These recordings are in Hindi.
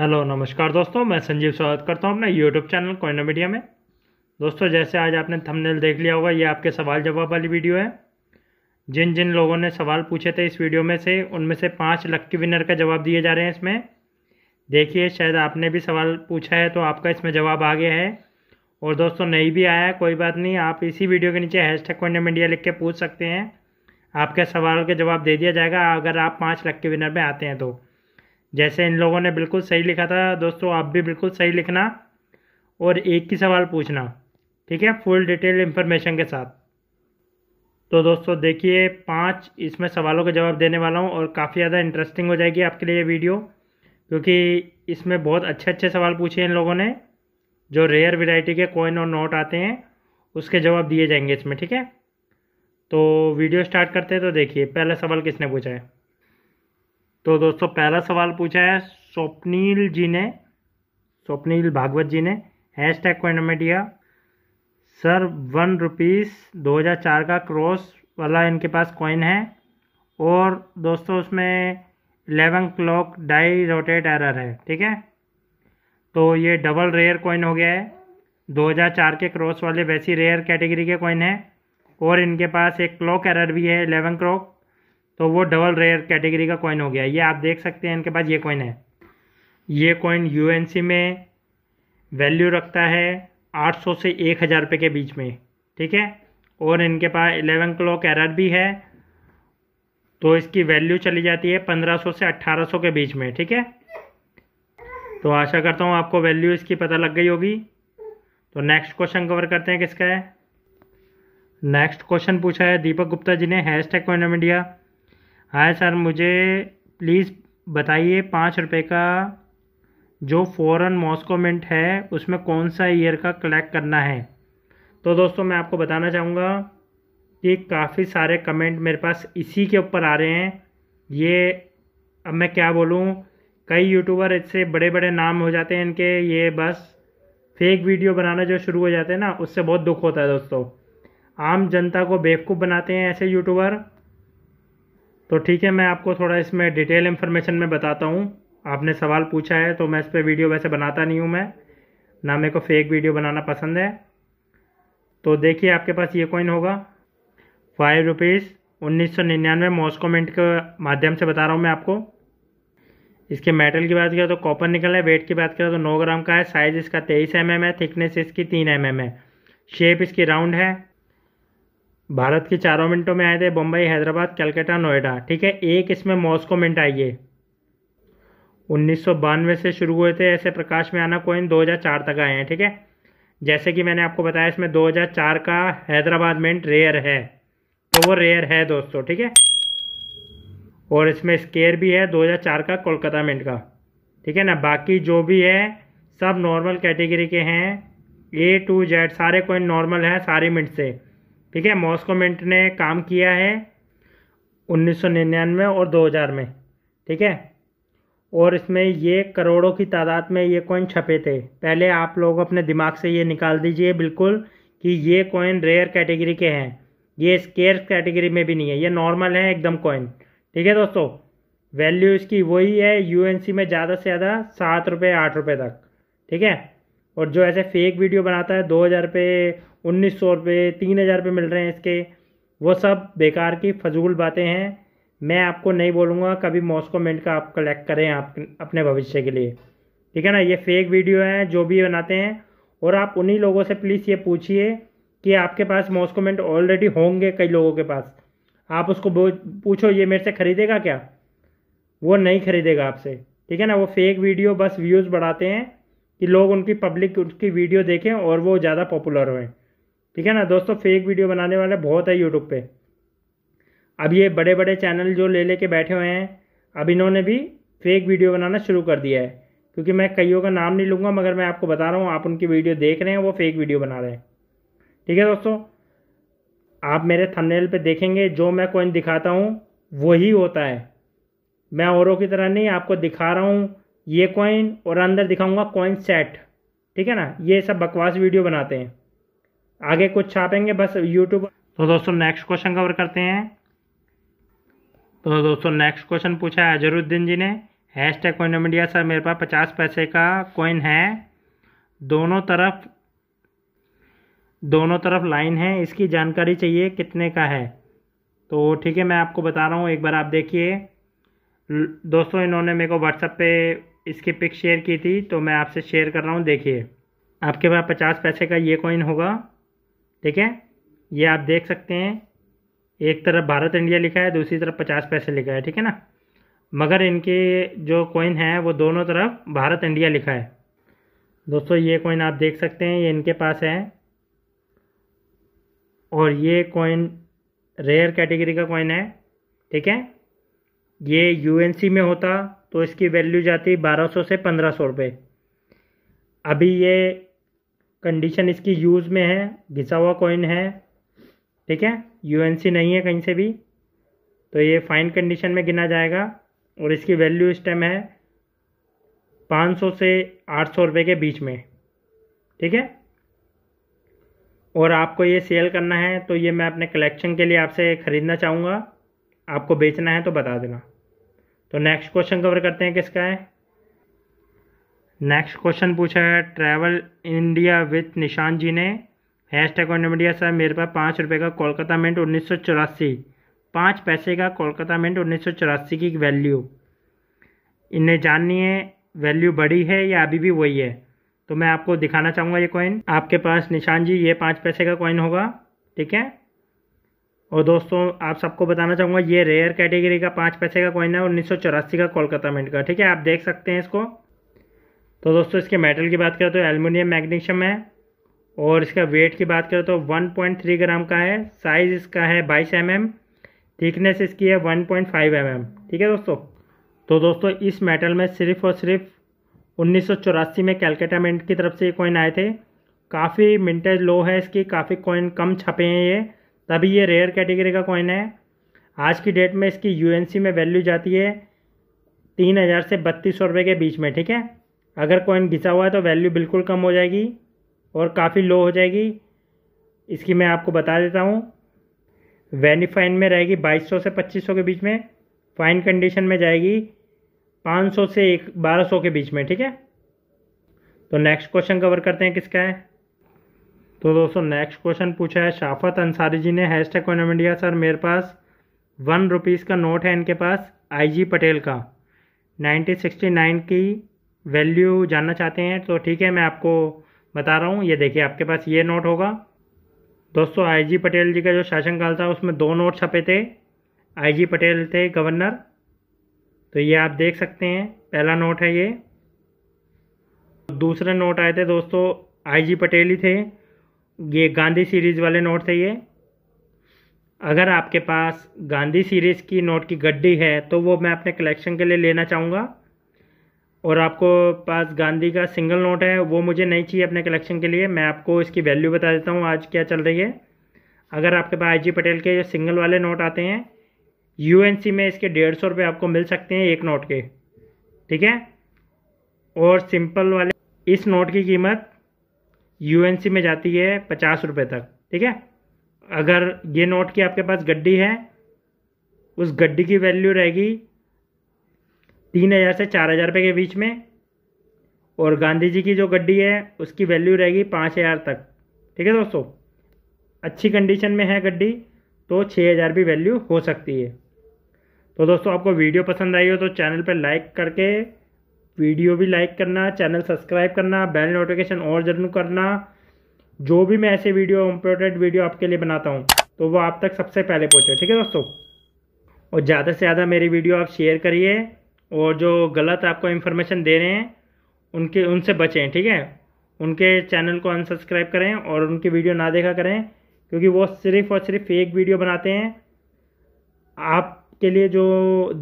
हेलो नमस्कार दोस्तों मैं संजीव स्वागत करता हूं अपने यूट्यूब चैनल कोयना मीडिया में दोस्तों जैसे आज आपने थंबनेल देख लिया होगा ये आपके सवाल जवाब वाली वीडियो है जिन जिन लोगों ने सवाल पूछे थे इस वीडियो में से उनमें से पाँच लक्की विनर का जवाब दिए जा रहे हैं इसमें देखिए शायद आपने भी सवाल पूछा है तो आपका इसमें जवाब आ गया है और दोस्तों नहीं भी आया कोई बात नहीं आप इसी वीडियो के नीचे हैश टैग कोयना मीडिया लिख के पूछ सकते हैं आपके सवाल के जवाब दे दिया जाएगा अगर आप पाँच लक्की विनर में आते हैं तो जैसे इन लोगों ने बिल्कुल सही लिखा था दोस्तों आप भी बिल्कुल सही लिखना और एक ही सवाल पूछना ठीक है फुल डिटेल इन्फॉर्मेशन के साथ तो दोस्तों देखिए पांच इसमें सवालों के जवाब देने वाला हूँ और काफ़ी ज़्यादा इंटरेस्टिंग हो जाएगी आपके लिए ये वीडियो क्योंकि इसमें बहुत अच्छे अच्छे सवाल पूछे इन लोगों ने जो रेयर वेराइटी के कॉइन और नोट आते हैं उसके जवाब दिए जाएंगे इसमें ठीक है तो वीडियो स्टार्ट करते हैं तो देखिए पहला सवाल किसने पूछा है तो दोस्तों पहला सवाल पूछा है स्वप्निल जी ने स्वप्निल भागवत जी ने हैश टैग को में दिया सर वन रुपीज़ दो हज़ार चार का क्रॉस वाला इनके पास कॉइन है और दोस्तों उसमें eleven clock die rotate error है ठीक है तो ये डबल रेयर कॉइन हो गया है 2004 के क्रॉस वाले वैसी रेयर कैटेगरी के कॉइन है और इनके पास एक क्लॉक एरर भी है एलेवन क्लॉक तो वो डबल रेयर कैटेगरी का कॉइन हो गया ये आप देख सकते हैं इनके पास ये कॉइन है ये कॉइन यूएनसी में वैल्यू रखता है 800 से 1000 रुपये के बीच में ठीक है और इनके पास 11 क्लॉक एरर भी है तो इसकी वैल्यू चली जाती है 1500 से 1800 के बीच में ठीक है तो आशा करता हूँ आपको वैल्यू इसकी पता लग गई होगी तो नेक्स्ट क्वेश्चन कवर करते हैं किसका है नेक्स्ट क्वेश्चन पूछा है दीपक गुप्ता जी ने हैश टैग इंडिया हाँ सर मुझे प्लीज़ बताइए पाँच रुपये का जो फ़ौरन मॉस्को मिंट है उसमें कौन सा ईयर का कलेक्ट करना है तो दोस्तों मैं आपको बताना चाहूँगा कि काफ़ी सारे कमेंट मेरे पास इसी के ऊपर आ रहे हैं ये अब मैं क्या बोलूँ कई यूट्यूबर इससे बड़े बड़े नाम हो जाते हैं इनके ये बस फेक वीडियो बनाना जो शुरू हो जाते हैं ना उससे बहुत दुख होता है दोस्तों आम जनता को बेवकूफ़ बनाते हैं ऐसे यूट्यूबर तो ठीक है मैं आपको थोड़ा इसमें डिटेल इन्फॉर्मेशन में बताता हूँ आपने सवाल पूछा है तो मैं इस पर वीडियो वैसे बनाता नहीं हूँ मैं ना मेरे को फेक वीडियो बनाना पसंद है तो देखिए आपके पास ये कॉइन होगा फाइव रुपीज़ उन्नीस सौ निन्यानवे मॉस्को के माध्यम से बता रहा हूँ मैं आपको इसके मेटल की बात करें तो कॉपर निकल है वेट की बात करें तो नौ ग्राम का है साइज़ इसका तेईस एम एम है थिकनेस इसकी तीन एम एम है शेप इसकी राउंड है भारत के चारों मिनटों में आए थे बम्बई हैदराबाद कलकत्ता नोएडा ठीक है एक इसमें मॉस्को मिनट आई है उन्नीस से शुरू हुए थे ऐसे प्रकाश में आना कोइन 2004 तक आए हैं ठीक है जैसे कि मैंने आपको बताया इसमें 2004 का हैदराबाद मिनट रेयर है तो वो रेयर है दोस्तों ठीक है और इसमें स्केयर भी है 2004 का कोलकाता मिनट का ठीक है ना बाकी जो भी है सब नॉर्मल कैटेगरी के हैं ए टू जेड सारे कोइन नॉर्मल हैं सारे मिनट से ठीक है मॉस्कोमेंट ने काम किया है 1999 और 2000 में ठीक है और इसमें ये करोड़ों की तादाद में ये कॉइन छपे थे पहले आप लोग अपने दिमाग से ये निकाल दीजिए बिल्कुल कि ये कॉइन रेयर कैटेगरी के हैं ये स्केयर कैटेगरी में भी नहीं है ये नॉर्मल है एकदम कॉइन ठीक है दोस्तों वैल्यू इसकी वही है यूएनसी में ज़्यादा से ज़्यादा सात रुपये आठ रुपये तक ठीक है और जो ऐसे फेक वीडियो बनाता है दो हज़ार रुपये उन्नीस सौ रुपये तीन हज़ार रुपये मिल रहे हैं इसके वो सब बेकार की फजूल बातें हैं मैं आपको नहीं बोलूँगा कभी मॉस्को मिनट का आप कलेक्ट करें आप अपने भविष्य के लिए ठीक है ना ये फेक वीडियो हैं जो भी बनाते हैं और आप उन्हीं लोगों से प्लीज़ ये पूछिए कि आपके पास मॉस्को मिनट ऑलरेडी होंगे कई लोगों के पास आप उसको पूछो ये मेरे से ख़रीदेगा क्या वो नहीं ख़रीदेगा आपसे ठीक है ना वो फेक वीडियो बस व्यूज़ बढ़ाते हैं कि लोग उनकी पब्लिक उसकी वीडियो देखें और वो ज़्यादा पॉपुलर हों ठीक है ना दोस्तों फेक वीडियो बनाने वाले बहुत है यूट्यूब पे अब ये बड़े बड़े चैनल जो ले लेके बैठे हुए हैं अब इन्होंने भी फेक वीडियो बनाना शुरू कर दिया है क्योंकि मैं कईयों का नाम नहीं लूँगा मगर मैं आपको बता रहा हूँ आप उनकी वीडियो देख रहे हैं वो फेक वीडियो बना रहे हैं ठीक है दोस्तों आप मेरे थंबनेल पे देखेंगे जो मैं कोइन दिखाता हूँ वही होता है मैं औरों की तरह नहीं आपको दिखा रहा हूँ ये कॉइन और अंदर दिखाऊंगा कॉइन सेट ठीक है ना ये सब बकवास वीडियो बनाते हैं आगे कुछ छापेंगे बस यूट्यूब तो दोस्तों नेक्स्ट क्वेश्चन कवर करते हैं तो दोस्तों नेक्स्ट क्वेश्चन पूछा है अजरुद्दीन जी ने hashtag coin media sir मेरे पास पचास पैसे का कॉइन है दोनों तरफ दोनों तरफ लाइन है इसकी जानकारी चाहिए कितने का है तो ठीक है मैं आपको बता रहा हूँ एक बार आप देखिए दोस्तों इन्होंने मेरे को व्हाट्सएप पे इसकी पिक शेयर की थी तो मैं आपसे शेयर कर रहा हूँ देखिए आपके पास पचास पैसे का ये कॉइन होगा ठीक है ये आप देख सकते हैं एक तरफ भारत इंडिया लिखा है दूसरी तरफ पचास पैसे लिखा है ठीक है ना मगर इनके जो कॉइन है वो दोनों तरफ भारत इंडिया लिखा है दोस्तों ये कॉइन आप देख सकते हैं ये इनके पास है और ये कॉइन रेयर कैटेगरी का कॉइन है ठीक है ये यूएनसी में होता तो इसकी वैल्यू जाती 1200 से 1500 रुपये अभी ये कंडीशन इसकी यूज़ में है घिसा हुआ कॉइन है ठीक है यूएनसी नहीं है कहीं से भी तो ये फाइन कंडीशन में गिना जाएगा और इसकी वैल्यू इस टाइम है 500 से 800 रुपए के बीच में ठीक है और आपको ये सेल करना है तो ये मैं अपने कलेक्शन के लिए आपसे ख़रीदना चाहूँगा आपको बेचना है तो बता देना तो नेक्स्ट क्वेश्चन कवर करते हैं किसका है नेक्स्ट क्वेश्चन पूछा है travel India with Nishan ji ने hashtag on India sir मेरे पास पाँच रुपये का कोलकाता मिंट उन्नीस सौ चौरासी पाँच पैसे का कोलकाता मिंट उन्नीस सौ चौरासी की वैल्यू इन्हें जाननी है वैल्यू बड़ी है या अभी भी वही है तो मैं आपको दिखाना चाहूँगा ये कॉइन आपके पास निशान जी ये पाँच पैसे का कॉइन होगा ठीक है और दोस्तों आप सबको बताना चाहूँगा ये रेयर कैटेगरी का पाँच पैसे का कॉइन है उन्नीस सौ चौरासी का कोलकाता मिंट का ठीक है आप देख सकते हैं इसको तो दोस्तों इसके मेटल की बात करें तो एलमिनियम मैग्नीशियम है और इसका वेट की बात करें तो 1.3 ग्राम का है साइज़ इसका है 22 एम mm, थिकनेस इसकी है 1.5 पॉइंट mm, ठीक है दोस्तों तो दोस्तों इस मेटल में सिर्फ और सिर्फ उन्नीस में कैलकाटा मिंट की तरफ से ये कॉइन आए थे काफ़ी मिनटेज लो है इसकी काफ़ी कॉइन कम छपे हैं ये तभी ये रेयर कैटेगरी का कॉइन है आज की डेट में इसकी यूएनसी में वैल्यू जाती है तीन हज़ार से बत्तीस सौ रुपये के बीच में ठीक है अगर कॉइन घिसा हुआ है तो वैल्यू बिल्कुल कम हो जाएगी और काफ़ी लो हो जाएगी इसकी मैं आपको बता देता हूँ वैनी फाइन में रहेगी 2200 से 2500 के बीच में फाइन कंडीशन में जाएगी 500 से एक बारह के बीच में ठीक है तो नेक्स्ट क्वेश्चन कवर करते हैं किसका है तो दोस्तों नेक्स्ट क्वेश्चन पूछा है शाफत अंसारी जी ने hashtag coin India sir मेरे पास वन रुपीज़ का नोट है इनके पास आईजी पटेल का 1969 की वैल्यू जानना चाहते हैं तो ठीक है मैं आपको बता रहा हूँ ये देखिए आपके पास ये नोट होगा दोस्तों आईजी पटेल जी का जो शासनकाल था उसमें दो नोट छपे थे आईजी पटेल थे गवर्नर तो ये आप देख सकते हैं पहला नोट है ये दूसरे नोट आए थे दोस्तों आईजी पटेल ही थे ये गांधी सीरीज़ वाले नोट थे ये अगर आपके पास गांधी सीरीज़ की नोट की गड्डी है तो वो मैं अपने कलेक्शन के लिए लेना चाहूँगा और आपको पास गांधी का सिंगल नोट है वो मुझे नहीं चाहिए अपने कलेक्शन के लिए मैं आपको इसकी वैल्यू बता देता हूँ आज क्या चल रही है अगर आपके पास आई जी पटेल के सिंगल वाले नोट आते हैं यू में इसके डेढ़ सौ रुपये आपको मिल सकते हैं एक नोट के ठीक है और सिंपल वाले इस नोट की कीमत यू में जाती है पचास रुपये तक ठीक है अगर ये नोट की आपके पास गड्डी है उस गड्डी की वैल्यू रहेगी तीन हज़ार से चार हज़ार रुपये के बीच में और गांधी जी की जो गड्डी है उसकी वैल्यू रहेगी पाँच हज़ार तक ठीक है दोस्तों अच्छी कंडीशन में है गड्डी तो छः हज़ार भी वैल्यू हो सकती है तो दोस्तों आपको वीडियो पसंद आई हो तो चैनल पर लाइक करके वीडियो भी लाइक करना चैनल सब्सक्राइब करना बेल नोटिफिकेशन और जरूर करना जो भी मैं ऐसे वीडियो इम्पोर्टेंट वीडियो आपके लिए बनाता हूँ तो वो आप तक सबसे पहले पहुँचे ठीक है दोस्तों और ज़्यादा से ज़्यादा मेरी वीडियो आप शेयर करिए और जो गलत आपको इन्फॉर्मेशन दे रहे हैं उनके उनसे बचें ठीक है उनके चैनल को अनसब्सक्राइब करें और उनकी वीडियो ना देखा करें क्योंकि वो सिर्फ़ और सिर्फ फेक वीडियो बनाते हैं आपके लिए जो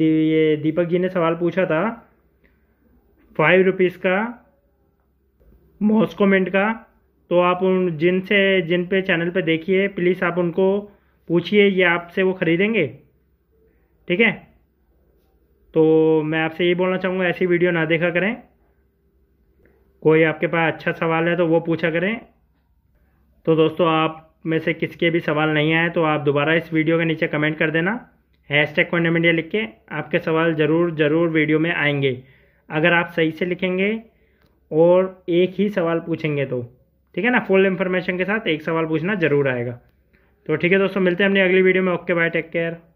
ये दीपक जी ने सवाल पूछा था फाइव रुपीज़ का मोस्कोमेंट का तो आप उन जिनसे जिन पे चैनल पे देखिए प्लीज़ आप उनको पूछिए ये आपसे वो ख़रीदेंगे ठीक है तो मैं आपसे यही बोलना चाहूँगा ऐसी वीडियो ना देखा करें कोई आपके पास अच्छा सवाल है तो वो पूछा करें तो दोस्तों आप में से किसके भी सवाल नहीं आए तो आप दोबारा इस वीडियो के नीचे कमेंट कर देना हैश टैग कॉन्टेम इंडिया लिख के आपके सवाल ज़रूर ज़रूर वीडियो में आएंगे अगर आप सही से लिखेंगे और एक ही सवाल पूछेंगे तो ठीक है ना फुल इन्फॉर्मेशन के साथ एक सवाल पूछना ज़रूर आएगा तो ठीक है दोस्तों मिलते हैं अपनी अगली वीडियो में ओके बाय टेक केयर